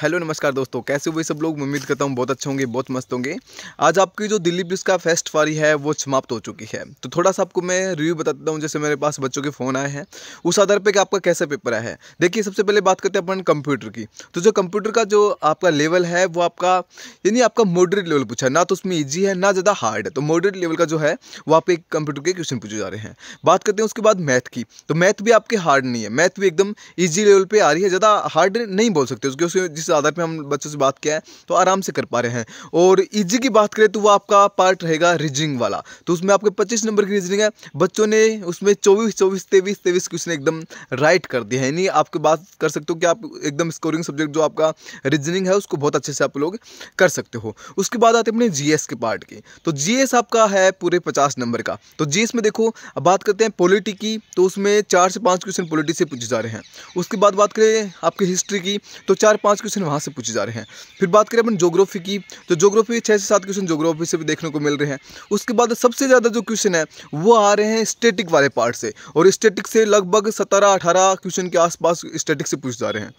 hello नमस्कार दोस्तों कैसे हुए सब लोग उम्मीद करता हूँ बहुत अच्छे होंगे बहुत मस्त होंगे आज आपकी जो दिल्ली पुलिस का फेस्ट फारी है वो समाप्त हो चुकी है तो थोड़ा सा आपको मैं रिव्यू बताता हूँ जैसे मेरे पास बच्चों के फ़ोन आए हैं उस आधार पर कि आपका कैसा पेपर आया है देखिए सबसे पहले बात करते हैं अपन कंप्यूटर की तो जो कंप्यूटर का जो आपका लेवल है वो आपका यानी आपका मॉडरेट लेवल पूछा ना तो उसमें ईजी है ना ज़्यादा हार्ड है तो मॉडरेट लेवल का जो है वो आपके कंप्यूटर के क्वेश्चन पूछे जा रहे हैं बात करते हैं उसके बाद मैथ की तो मैथ भी आपके हार्ड नहीं है मैथ भी एकदम ईजी लेवल पर आ रही है ज़्यादा हार्ड नहीं बोल सकते उसके उसके जिस जिस आधार पर हम बच्चों से बात किया है तो आराम से कर पा रहे हैं और ईजी की बात करें तो वो आपका पार्ट रहेगा रीजनिंग वाला तो उसमें आपके पच्चीस नंबर की रीजनिंग है बच्चों ने उसमें चौबीस चौबीस तेईस तेईस क्वेश्चन एकदम राइट कर दिया है यानी आपके बात कर सकते हो कि आप एकदम स्कोरिंग सब्जेक्ट जो आपका रीजनिंग है उसको बहुत अच्छे से आप लोग कर सकते हो उसके बाद आते अपने जी के पार्ट की तो जी आपका है पूरे पचास नंबर का तो जी में देखो अब बात करते हैं पोलिटी की तो उसमें चार से पाँच क्वेश्चन पोलिटी से पूछे जा रहे हैं उसके बाद बात करें आपकी हिस्ट्री की तो चार पाँच क्वेश्चन क्वेश्चन वहाँ से पूछे जा रहे हैं फिर बात करें अपन जोग्राफी की तो जोग्राफी छः से सात क्वेश्चन जोग्राफी से भी देखने को मिल रहे हैं उसके बाद सबसे ज़्यादा जो क्वेश्चन है वो आ रहे हैं स्टेटिक वाले पार्ट से और स्टेटिक से लगभग सत्रह अठारह क्वेश्चन के आसपास स्टेटिक से पूछे जा रहे हैं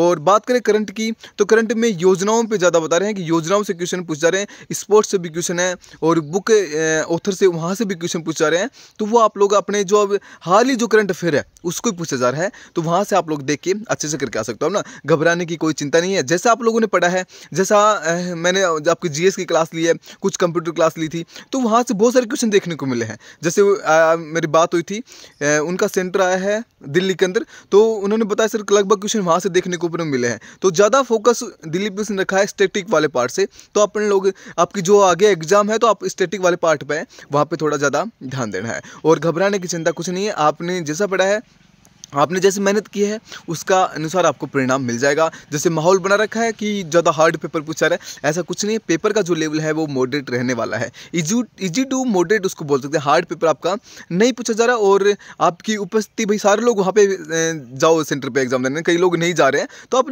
और बात करें करंट की तो करंट में योजनाओं पे ज़्यादा बता रहे हैं कि योजनाओं से क्वेश्चन पूछ जा रहे हैं स्पोर्ट्स से भी क्वेश्चन है और बुक ऑथर से वहाँ से भी क्वेश्चन पूछ जा रहे हैं तो वो आप लोग अपने जो अब हाल ही जो करंट अफेयर है उसको ही पूछा जा रहा है तो वहाँ से आप लोग देख के अच्छे से करके आ सकते हो ना घबराने की कोई चिंता नहीं है जैसा आप लोगों ने पढ़ा है जैसा मैंने आपकी जी की क्लास ली है कुछ कंप्यूटर क्लास ली थी तो वहाँ से बहुत सारे क्वेश्चन देखने को मिले हैं जैसे मेरी बात हुई थी उनका सेंटर आया है दिल्ली के अंदर तो उन्होंने बताया सर लगभग क्वेश्चन वहाँ से देखने को देखने को मिले हैं तो ज़्यादा फोकस दिलीप सिंह रखा है स्टेटिक वाले पार्ट से तो अपने लोग आपकी जो आगे एग्जाम है तो आप स्टेटिक वाले पार्ट पर वहाँ पर थोड़ा ज़्यादा ध्यान देना है और घबराने की चिंता कुछ नहीं है आपने जैसा पढ़ा है आपने जैसे मेहनत की है उसका अनुसार आपको परिणाम मिल जाएगा जैसे माहौल बना रखा है कि ज़्यादा हार्ड पेपर पूछा रहा है ऐसा कुछ नहीं है पेपर का जो लेवल है वो मॉडरेट रहने वाला है इजी इजी टू मॉडरेट उसको बोल सकते हैं हार्ड पेपर आपका नहीं पूछा जा रहा और आपकी उपस्थिति भाई सारे लोग वहाँ पर जाओ सेंटर पर एग्जाम देने कई लोग नहीं जा रहे हैं तो आप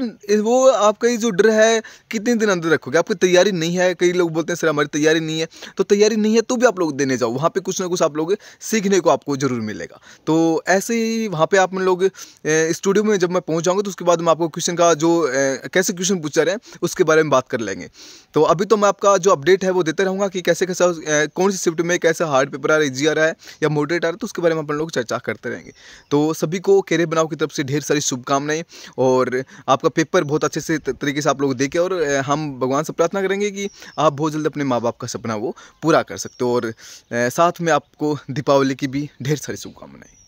वो आपका जो डर है कितने दिन अंदर रखोगे आपकी तैयारी नहीं है कई लोग बोलते हैं सर हमारी तैयारी नहीं है तो तैयारी नहीं है तो भी आप लोग देने जाओ वहाँ पर कुछ ना कुछ आप लोग सीखने को आपको ज़रूर मिलेगा तो ऐसे ही वहाँ पर आप लोग लोग स्टूडियो में जब मैं पहुंच जाऊंगा तो उसके बाद हम आपको क्वेश्चन का जो कैसे क्वेश्चन पूछ रहे हैं उसके बारे में बात कर लेंगे तो अभी तो मैं आपका जो अपडेट है वो देते रहूँगा कि कैसे कैसा कौन सी शिफ्ट में कैसा हार्ड पेपर आ रहा है ईजी आ रहा है या मोडरेट आ रहा है तो उसके बारे में अपन लोग चर्चा करते रहेंगे तो सभी को कैरियर बनाओ की तरफ से ढेर सारी शुभकामनाएं और आपका पेपर बहुत अच्छे से तरीके से आप लोग देखें और हम भगवान से प्रार्थना करेंगे कि आप बहुत जल्द अपने माँ बाप का सपना वो पूरा कर सकते हो और साथ में आपको दीपावली की भी ढेर सारी शुभकामनाएं